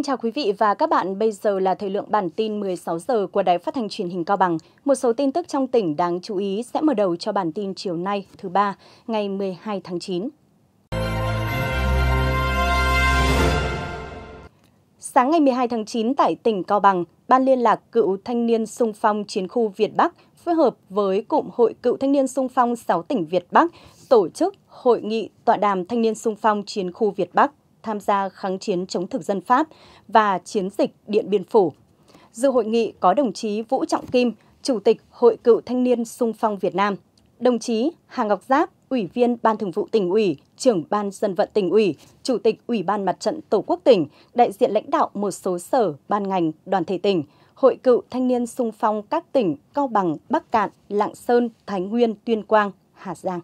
Xin chào quý vị và các bạn, bây giờ là thời lượng bản tin 16 giờ của Đài Phát thanh Truyền hình Cao Bằng. Một số tin tức trong tỉnh đáng chú ý sẽ mở đầu cho bản tin chiều nay, thứ ba, ngày 12 tháng 9. Sáng ngày 12 tháng 9 tại tỉnh Cao Bằng, Ban liên lạc cựu thanh niên sung phong chiến khu Việt Bắc phối hợp với Cụm Hội Cựu Thanh niên sung phong 6 tỉnh Việt Bắc tổ chức hội nghị tọa đàm thanh niên sung phong chiến khu Việt Bắc tham gia kháng chiến chống thực dân Pháp và chiến dịch Điện Biên Phủ. Dự hội nghị có đồng chí Vũ Trọng Kim, Chủ tịch Hội Cựu Thanh niên Sung phong Việt Nam, đồng chí Hà Ngọc Giáp, Ủy viên Ban Thường vụ tỉnh ủy, trưởng Ban Dân vận tỉnh ủy, Chủ tịch Ủy ban Mặt trận Tổ quốc tỉnh, đại diện lãnh đạo một số sở, ban ngành, đoàn thể tỉnh, Hội cựu thanh niên sung phong các tỉnh Cao Bằng, Bắc Cạn, Lạng Sơn, Thái Nguyên, Tuyên Quang, Hà Giang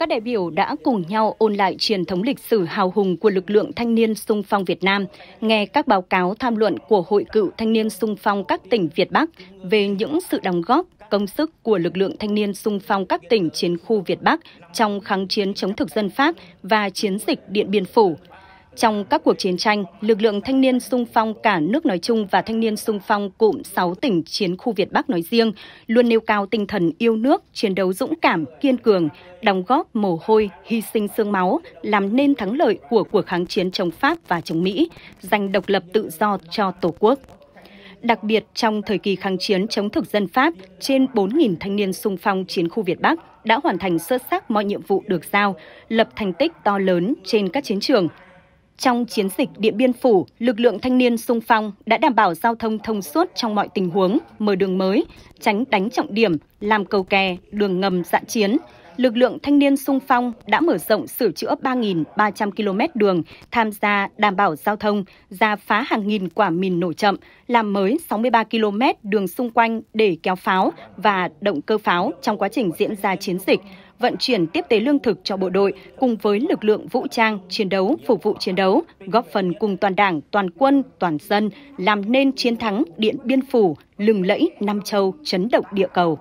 các đại biểu đã cùng nhau ôn lại truyền thống lịch sử hào hùng của lực lượng thanh niên sung phong Việt Nam, nghe các báo cáo tham luận của Hội cựu thanh niên sung phong các tỉnh Việt Bắc về những sự đóng góp, công sức của lực lượng thanh niên sung phong các tỉnh chiến khu Việt Bắc trong kháng chiến chống thực dân Pháp và chiến dịch Điện Biên Phủ – trong các cuộc chiến tranh, lực lượng thanh niên sung phong cả nước nói chung và thanh niên sung phong cụm 6 tỉnh chiến khu Việt Bắc nói riêng luôn nêu cao tinh thần yêu nước, chiến đấu dũng cảm, kiên cường, đóng góp mồ hôi, hy sinh sương máu, làm nên thắng lợi của cuộc kháng chiến chống Pháp và chống Mỹ, giành độc lập tự do cho Tổ quốc. Đặc biệt trong thời kỳ kháng chiến chống thực dân Pháp, trên 4.000 thanh niên sung phong chiến khu Việt Bắc đã hoàn thành xuất sắc mọi nhiệm vụ được giao, lập thành tích to lớn trên các chiến trường, trong chiến dịch Điện Biên Phủ, lực lượng thanh niên sung phong đã đảm bảo giao thông thông suốt trong mọi tình huống, mở đường mới, tránh đánh trọng điểm, làm cầu kè, đường ngầm dạn chiến. Lực lượng thanh niên sung phong đã mở rộng sửa chữa 3.300 km đường, tham gia đảm bảo giao thông, ra phá hàng nghìn quả mìn nổ chậm, làm mới 63 km đường xung quanh để kéo pháo và động cơ pháo trong quá trình diễn ra chiến dịch vận chuyển tiếp tế lương thực cho bộ đội cùng với lực lượng vũ trang chiến đấu phục vụ chiến đấu, góp phần cùng toàn Đảng, toàn quân, toàn dân làm nên chiến thắng Điện Biên Phủ, lừng lẫy Nam Châu chấn động địa cầu.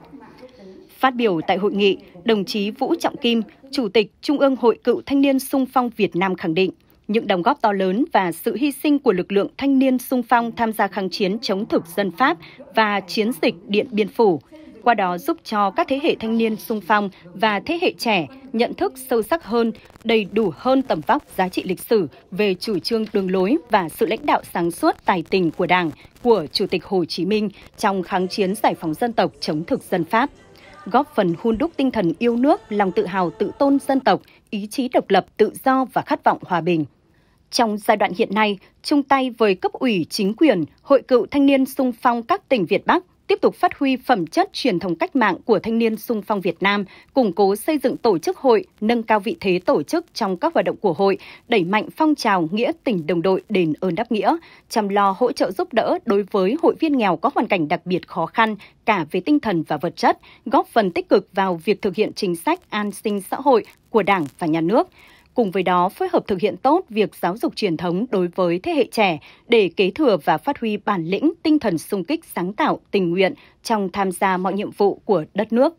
Phát biểu tại hội nghị, đồng chí Vũ Trọng Kim, Chủ tịch Trung ương Hội Cựu Thanh niên Sung phong Việt Nam khẳng định, những đóng góp to lớn và sự hy sinh của lực lượng thanh niên sung phong tham gia kháng chiến chống thực dân Pháp và chiến dịch Điện Biên Phủ – qua đó giúp cho các thế hệ thanh niên sung phong và thế hệ trẻ nhận thức sâu sắc hơn, đầy đủ hơn tầm vóc giá trị lịch sử về chủ trương đường lối và sự lãnh đạo sáng suốt tài tình của Đảng, của Chủ tịch Hồ Chí Minh trong kháng chiến giải phóng dân tộc chống thực dân Pháp góp phần hun đúc tinh thần yêu nước, lòng tự hào tự tôn dân tộc, ý chí độc lập, tự do và khát vọng hòa bình. Trong giai đoạn hiện nay, chung tay với cấp ủy chính quyền, hội cựu thanh niên sung phong các tỉnh Việt Bắc tiếp tục phát huy phẩm chất truyền thống cách mạng của thanh niên sung phong Việt Nam, củng cố xây dựng tổ chức hội, nâng cao vị thế tổ chức trong các hoạt động của hội, đẩy mạnh phong trào nghĩa tình đồng đội đền ơn đáp nghĩa, chăm lo hỗ trợ giúp đỡ đối với hội viên nghèo có hoàn cảnh đặc biệt khó khăn cả về tinh thần và vật chất, góp phần tích cực vào việc thực hiện chính sách an sinh xã hội của Đảng và nhà nước cùng với đó phối hợp thực hiện tốt việc giáo dục truyền thống đối với thế hệ trẻ để kế thừa và phát huy bản lĩnh, tinh thần sung kích sáng tạo, tình nguyện trong tham gia mọi nhiệm vụ của đất nước.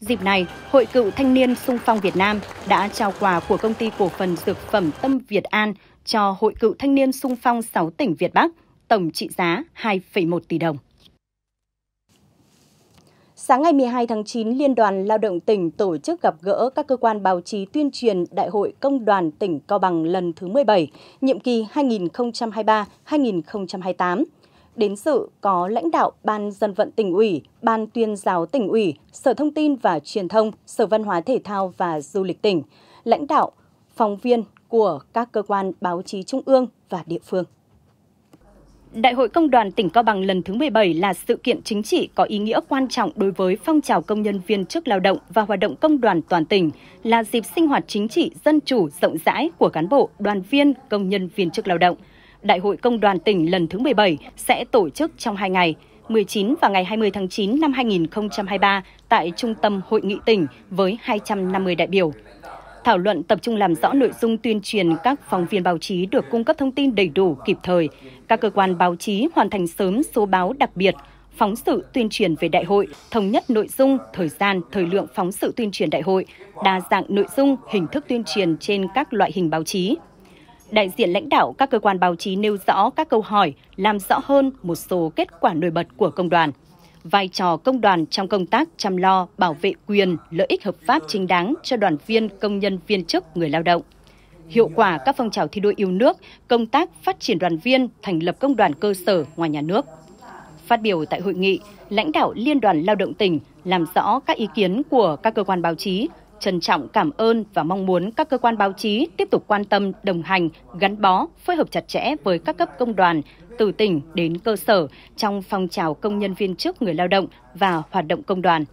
Dịp này, Hội Cựu Thanh niên Sung phong Việt Nam đã trao quà của công ty cổ phần dược phẩm Tâm Việt An cho Hội Cựu Thanh niên Sung phong 6 tỉnh Việt Bắc, tổng trị giá 2,1 tỷ đồng. Sáng ngày 12 tháng 9, Liên đoàn Lao động tỉnh tổ chức gặp gỡ các cơ quan báo chí tuyên truyền Đại hội Công đoàn tỉnh Cao Bằng lần thứ 17, nhiệm kỳ 2023-2028. Đến sự có lãnh đạo Ban Dân vận tỉnh ủy, Ban tuyên giáo tỉnh ủy, Sở Thông tin và Truyền thông, Sở Văn hóa Thể thao và Du lịch tỉnh, lãnh đạo, phóng viên của các cơ quan báo chí trung ương và địa phương. Đại hội Công đoàn tỉnh Cao Bằng lần thứ 17 là sự kiện chính trị có ý nghĩa quan trọng đối với phong trào công nhân viên chức lao động và hoạt động công đoàn toàn tỉnh, là dịp sinh hoạt chính trị dân chủ rộng rãi của cán bộ, đoàn viên, công nhân viên chức lao động. Đại hội Công đoàn tỉnh lần thứ 17 sẽ tổ chức trong 2 ngày, 19 và ngày 20 tháng 9 năm 2023 tại Trung tâm Hội nghị tỉnh với 250 đại biểu. Thảo luận tập trung làm rõ nội dung tuyên truyền các phóng viên báo chí được cung cấp thông tin đầy đủ, kịp thời. Các cơ quan báo chí hoàn thành sớm số báo đặc biệt, phóng sự tuyên truyền về đại hội, thống nhất nội dung, thời gian, thời lượng phóng sự tuyên truyền đại hội, đa dạng nội dung, hình thức tuyên truyền trên các loại hình báo chí. Đại diện lãnh đạo các cơ quan báo chí nêu rõ các câu hỏi, làm rõ hơn một số kết quả nổi bật của công đoàn vai trò công đoàn trong công tác chăm lo, bảo vệ quyền, lợi ích hợp pháp chính đáng cho đoàn viên, công nhân viên chức, người lao động. Hiệu quả các phong trào thi đua yêu nước, công tác phát triển đoàn viên, thành lập công đoàn cơ sở ngoài nhà nước. Phát biểu tại hội nghị, lãnh đạo Liên đoàn Lao động tỉnh làm rõ các ý kiến của các cơ quan báo chí, trân trọng cảm ơn và mong muốn các cơ quan báo chí tiếp tục quan tâm, đồng hành, gắn bó, phối hợp chặt chẽ với các cấp công đoàn, từ tỉnh đến cơ sở trong phong trào công nhân viên chức người lao động và hoạt động công đoàn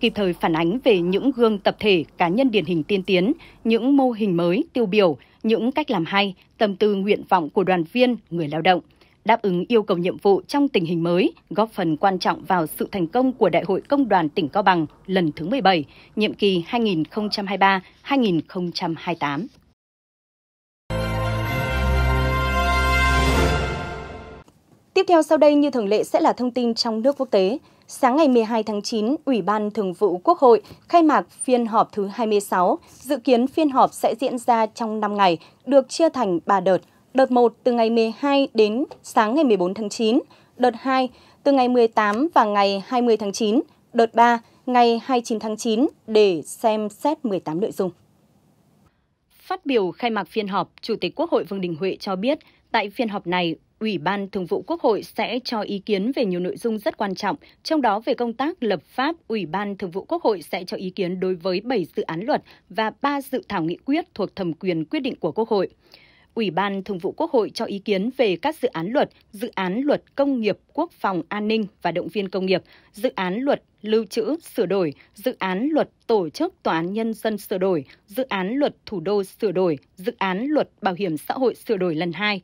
kịp thời phản ánh về những gương tập thể cá nhân điển hình tiên tiến, những mô hình mới tiêu biểu, những cách làm hay, tâm tư nguyện vọng của đoàn viên, người lao động đáp ứng yêu cầu nhiệm vụ trong tình hình mới, góp phần quan trọng vào sự thành công của Đại hội Công đoàn tỉnh Cao Bằng lần thứ 17, nhiệm kỳ 2023-2028. Tiếp theo sau đây như thường lệ sẽ là thông tin trong nước quốc tế. Sáng ngày 12 tháng 9, Ủy ban Thường vụ Quốc hội khai mạc phiên họp thứ 26. Dự kiến phiên họp sẽ diễn ra trong 5 ngày, được chia thành 3 đợt – Đợt 1 từ ngày 12 đến sáng ngày 14 tháng 9, đợt 2 từ ngày 18 và ngày 20 tháng 9, đợt 3 ngày 29 tháng 9 để xem xét 18 nội dung. Phát biểu khai mạc phiên họp, Chủ tịch Quốc hội Vương Đình Huệ cho biết, tại phiên họp này, Ủy ban Thường vụ Quốc hội sẽ cho ý kiến về nhiều nội dung rất quan trọng, trong đó về công tác lập pháp, Ủy ban Thường vụ Quốc hội sẽ cho ý kiến đối với 7 dự án luật và 3 dự thảo nghị quyết thuộc thẩm quyền quyết định của Quốc hội. Ủy ban Thường vụ Quốc hội cho ý kiến về các dự án luật, dự án luật công nghiệp quốc phòng an ninh và động viên công nghiệp, dự án luật lưu trữ sửa đổi, dự án luật tổ chức tòa án nhân dân sửa đổi, dự án luật thủ đô sửa đổi, dự án luật bảo hiểm xã hội sửa đổi lần 2.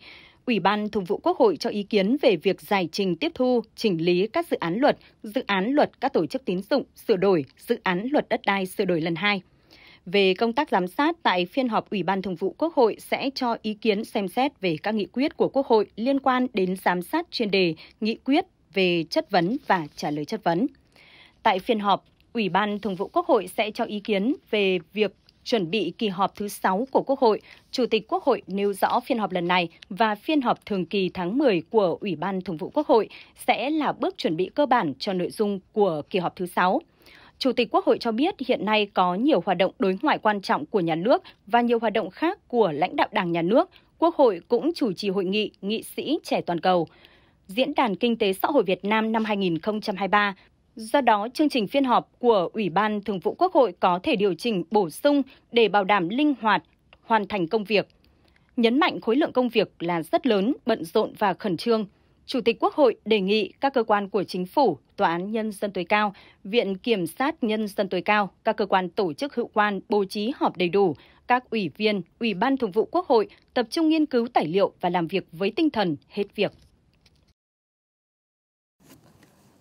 Ủy ban Thường vụ Quốc hội cho ý kiến về việc giải trình tiếp thu, chỉnh lý các dự án luật, dự án luật các tổ chức tín dụng sửa đổi, dự án luật đất đai sửa đổi lần 2 về công tác giám sát tại phiên họp Ủy ban Thường vụ Quốc hội sẽ cho ý kiến xem xét về các nghị quyết của Quốc hội liên quan đến giám sát chuyên đề, nghị quyết về chất vấn và trả lời chất vấn. Tại phiên họp, Ủy ban Thường vụ Quốc hội sẽ cho ý kiến về việc chuẩn bị kỳ họp thứ 6 của Quốc hội, Chủ tịch Quốc hội nêu rõ phiên họp lần này và phiên họp thường kỳ tháng 10 của Ủy ban Thường vụ Quốc hội sẽ là bước chuẩn bị cơ bản cho nội dung của kỳ họp thứ 6. Chủ tịch Quốc hội cho biết hiện nay có nhiều hoạt động đối ngoại quan trọng của nhà nước và nhiều hoạt động khác của lãnh đạo Đảng nhà nước. Quốc hội cũng chủ trì hội nghị nghị sĩ trẻ toàn cầu, Diễn đàn Kinh tế Xã hội Việt Nam năm 2023. Do đó, chương trình phiên họp của Ủy ban Thường vụ Quốc hội có thể điều chỉnh bổ sung để bảo đảm linh hoạt, hoàn thành công việc. Nhấn mạnh khối lượng công việc là rất lớn, bận rộn và khẩn trương – Chủ tịch Quốc hội đề nghị các cơ quan của chính phủ, tòa án nhân dân tối cao, viện kiểm sát nhân dân tối cao, các cơ quan tổ chức hữu quan bố trí họp đầy đủ, các ủy viên, ủy ban thường vụ Quốc hội tập trung nghiên cứu tài liệu và làm việc với tinh thần hết việc.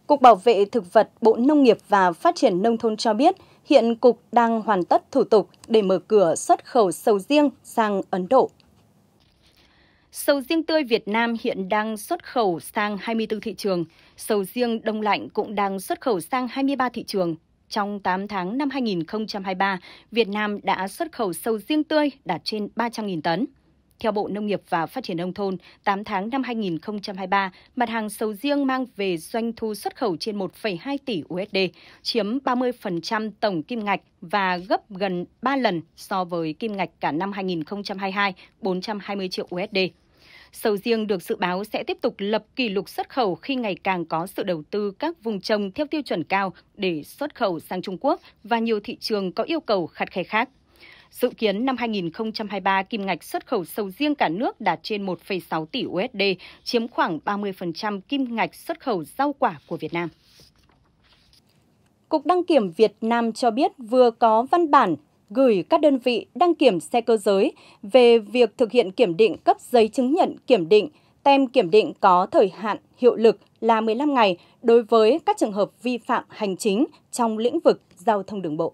Cục Bảo vệ Thực vật Bộ Nông nghiệp và Phát triển Nông thôn cho biết, hiện Cục đang hoàn tất thủ tục để mở cửa xuất khẩu sầu riêng sang Ấn Độ. Sầu riêng tươi Việt Nam hiện đang xuất khẩu sang 24 thị trường. Sầu riêng đông lạnh cũng đang xuất khẩu sang 23 thị trường. Trong 8 tháng năm 2023, Việt Nam đã xuất khẩu sầu riêng tươi đạt trên 300.000 tấn. Theo Bộ Nông nghiệp và Phát triển Nông thôn, 8 tháng năm 2023, mặt hàng sầu riêng mang về doanh thu xuất khẩu trên 1,2 tỷ USD, chiếm 30% tổng kim ngạch và gấp gần 3 lần so với kim ngạch cả năm 2022, 420 triệu USD. Sầu riêng được dự báo sẽ tiếp tục lập kỷ lục xuất khẩu khi ngày càng có sự đầu tư các vùng trồng theo tiêu chuẩn cao để xuất khẩu sang Trung Quốc và nhiều thị trường có yêu cầu khắt khe khác. Dự kiến năm 2023, kim ngạch xuất khẩu sầu riêng cả nước đạt trên 1,6 tỷ USD, chiếm khoảng 30% kim ngạch xuất khẩu rau quả của Việt Nam. Cục Đăng kiểm Việt Nam cho biết vừa có văn bản gửi các đơn vị đăng kiểm xe cơ giới về việc thực hiện kiểm định cấp giấy chứng nhận kiểm định, tem kiểm định có thời hạn hiệu lực là 15 ngày đối với các trường hợp vi phạm hành chính trong lĩnh vực giao thông đường bộ.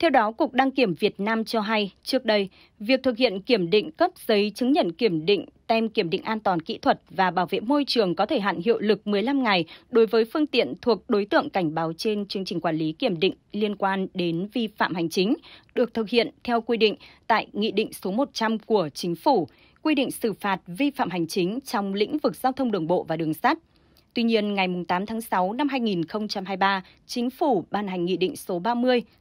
Theo đó, Cục Đăng kiểm Việt Nam cho hay, trước đây, việc thực hiện kiểm định cấp giấy chứng nhận kiểm định, tem kiểm định an toàn kỹ thuật và bảo vệ môi trường có thời hạn hiệu lực 15 ngày đối với phương tiện thuộc đối tượng cảnh báo trên chương trình quản lý kiểm định liên quan đến vi phạm hành chính, được thực hiện theo quy định tại Nghị định số 100 của Chính phủ, quy định xử phạt vi phạm hành chính trong lĩnh vực giao thông đường bộ và đường sắt. Tuy nhiên, ngày 8 tháng 6 năm 2023, Chính phủ ban hành Nghị định số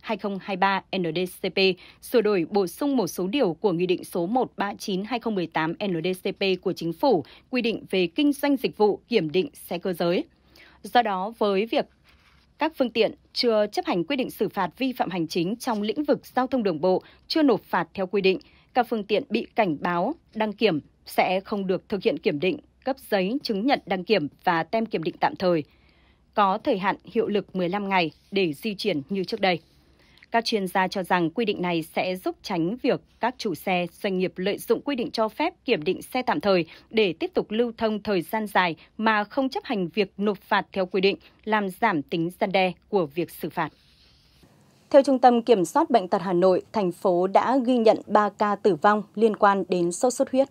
30-2023-NDCP, sửa đổi bổ sung một số điều của Nghị định số 139-2018-NDCP của Chính phủ quy định về kinh doanh dịch vụ kiểm định xe cơ giới. Do đó, với việc các phương tiện chưa chấp hành quy định xử phạt vi phạm hành chính trong lĩnh vực giao thông đường bộ, chưa nộp phạt theo quy định, các phương tiện bị cảnh báo, đăng kiểm sẽ không được thực hiện kiểm định cấp giấy chứng nhận đăng kiểm và tem kiểm định tạm thời, có thời hạn hiệu lực 15 ngày để di chuyển như trước đây. Các chuyên gia cho rằng quy định này sẽ giúp tránh việc các chủ xe, doanh nghiệp lợi dụng quy định cho phép kiểm định xe tạm thời để tiếp tục lưu thông thời gian dài mà không chấp hành việc nộp phạt theo quy định, làm giảm tính gian đe của việc xử phạt. Theo Trung tâm Kiểm soát Bệnh tật Hà Nội, thành phố đã ghi nhận 3 ca tử vong liên quan đến sốt xuất huyết.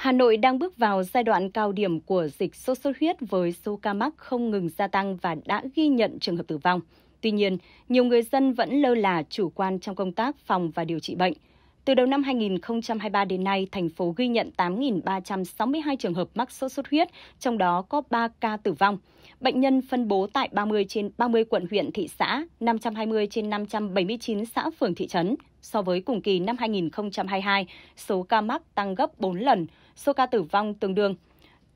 Hà Nội đang bước vào giai đoạn cao điểm của dịch sốt xuất huyết với số ca mắc không ngừng gia tăng và đã ghi nhận trường hợp tử vong. Tuy nhiên, nhiều người dân vẫn lơ là chủ quan trong công tác phòng và điều trị bệnh. Từ đầu năm 2023 đến nay, thành phố ghi nhận 8.362 trường hợp mắc sốt xuất huyết, trong đó có 3 ca tử vong. Bệnh nhân phân bố tại 30 trên 30 quận huyện thị xã, 520 trên 579 xã phường thị trấn. So với cùng kỳ năm 2022, số ca mắc tăng gấp 4 lần, số ca tử vong tương đương.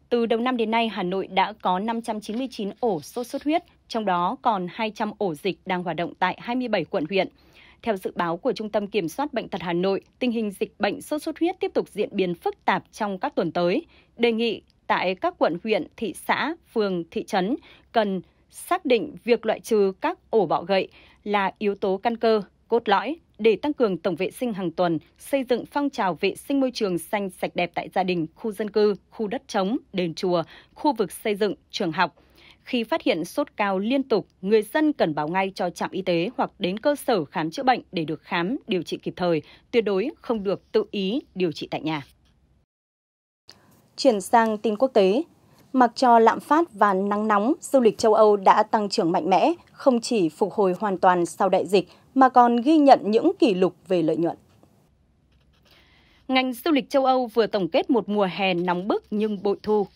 Từ đầu năm đến nay, Hà Nội đã có 599 ổ sốt xuất huyết, trong đó còn 200 ổ dịch đang hoạt động tại 27 quận huyện. Theo dự báo của Trung tâm Kiểm soát Bệnh tật Hà Nội, tình hình dịch bệnh sốt xuất huyết tiếp tục diễn biến phức tạp trong các tuần tới. Đề nghị tại các quận huyện, thị xã, phường, thị trấn cần xác định việc loại trừ các ổ bọ gậy là yếu tố căn cơ cốt lõi để tăng cường tổng vệ sinh hàng tuần, xây dựng phong trào vệ sinh môi trường xanh sạch đẹp tại gia đình, khu dân cư, khu đất trống, đền chùa, khu vực xây dựng, trường học. Khi phát hiện sốt cao liên tục, người dân cần báo ngay cho trạm y tế hoặc đến cơ sở khám chữa bệnh để được khám, điều trị kịp thời, tuyệt đối không được tự ý điều trị tại nhà. Chuyển sang tin quốc tế, Mặc cho lạm phát và nắng nóng, du lịch châu Âu đã tăng trưởng mạnh mẽ, không chỉ phục hồi hoàn toàn sau đại dịch mà còn ghi nhận những kỷ lục về lợi nhuận. Ngành du lịch châu Âu vừa tổng kết một mùa hè nóng bức nhưng bội thu.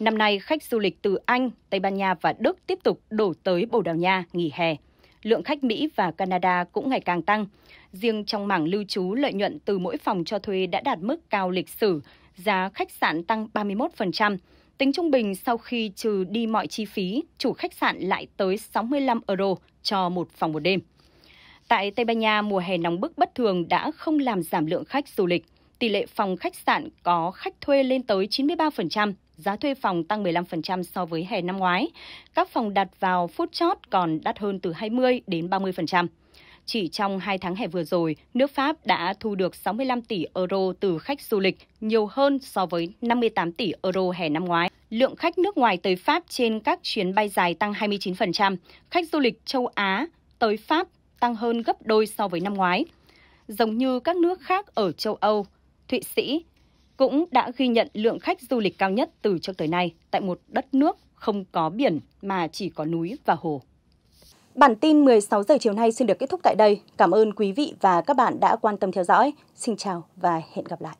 Năm nay, khách du lịch từ Anh, Tây Ban Nha và Đức tiếp tục đổ tới Bồ Đào Nha nghỉ hè. Lượng khách Mỹ và Canada cũng ngày càng tăng. Riêng trong mảng lưu trú, lợi nhuận từ mỗi phòng cho thuê đã đạt mức cao lịch sử, giá khách sạn tăng 31%, Tính trung bình sau khi trừ đi mọi chi phí, chủ khách sạn lại tới 65 euro cho một phòng một đêm. Tại Tây Ban Nha, mùa hè nóng bức bất thường đã không làm giảm lượng khách du lịch. Tỷ lệ phòng khách sạn có khách thuê lên tới 93%, giá thuê phòng tăng 15% so với hè năm ngoái. Các phòng đặt vào phút chót còn đắt hơn từ 20 đến 30%. Chỉ trong 2 tháng hè vừa rồi, nước Pháp đã thu được 65 tỷ euro từ khách du lịch, nhiều hơn so với 58 tỷ euro hè năm ngoái. Lượng khách nước ngoài tới Pháp trên các chuyến bay dài tăng 29%, khách du lịch châu Á tới Pháp tăng hơn gấp đôi so với năm ngoái. Giống như các nước khác ở châu Âu, Thụy Sĩ cũng đã ghi nhận lượng khách du lịch cao nhất từ trước tới nay tại một đất nước không có biển mà chỉ có núi và hồ. Bản tin 16 giờ chiều nay xin được kết thúc tại đây. Cảm ơn quý vị và các bạn đã quan tâm theo dõi. Xin chào và hẹn gặp lại.